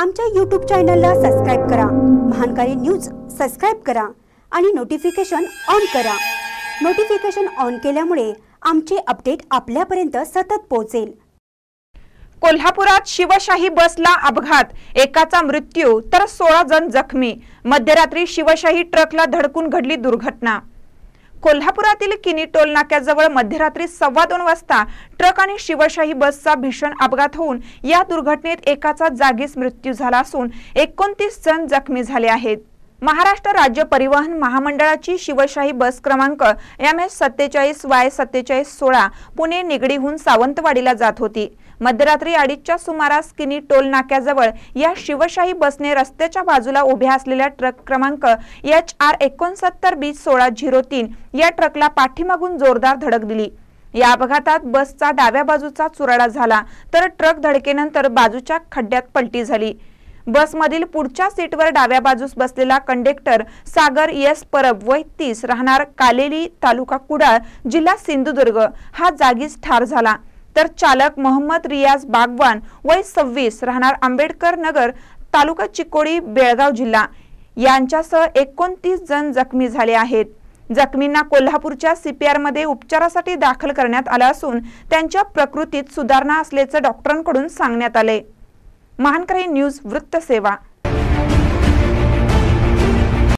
आमच्या यूट्यूब चॅनलला सबस्क्राईब करा महानकारी न्यूज सबस्क्राईब करा आणि नोटिफिकेशन ऑन करा नोटिफिकेशन ऑन केल्यामुळे आमचे अपडेट आपल्यापर्यंत सतत पोहोचेल कोल्हापुरात शिवशाही बसला अपघात एकाचा मृत्यू तर सोळा जण जखमी मध्यरात्री शिवशाही ट्रकला धडकून घडली दुर्घटना कोल्हापुरातील किनी टोल मध्यरात्री सव्वा दोन वाजता ट्रक आणि शिवशाही बसचा भीषण अपघात होऊन या दुर्घटनेत एकाचा जागीच मृत्यू झाला असून एकोणतीस जण जखमी झाले आहेत महाराष्ट्र राज्य परिवहन महामंडळाची शिवशाही बस क्रमांक एम एच सत्तेचाळीस वाय सत्तेचाळीस सोळा पुणे निगडीहून सावंतवाडीला जात होती मध्यरात्री अडीचच्या सुमारास किनी टोल नाक्याजवळ या शिवशाही बसने रस्त्याच्या बाजूला उभ्या असलेल्या ट्रक क्रमांक एच आर एकोणसत्तर बी सोळा झिरो तीन या ट्रकला पाठीमागून जोरदार धडक दिली या अपघातात बसचा डाव्या बाजूचा चुराडा झाला तर ट्रक धडकेनंतर बाजूच्या खड्ड्यात पलटी झाली बसमधील पुढच्या सीटवर डाव्या बाजूस बसलेला कंडेक्टर सागर एस परब वय तीस राहणार कालेली तालुका कुडाळ जिल्हा सिंधुदुर्ग हा जागीच ठार झाला तर चालक मोहम्मद रियाज बागवान वय सव्वीस राहणार आंबेडकर नगर तालुका चिकोडी बेळगाव जिल्हा यांच्यासह एकोणतीस जण जखमी झाले आहेत जखमींना कोल्हापूरच्या सीपीआरमध्ये उपचारासाठी दाखल करण्यात आलं असून त्यांच्या प्रकृतीत सुधारणा असल्याचं डॉक्टरांकडून सांगण्यात आले महानकरी न्यूज वृत्त सेवा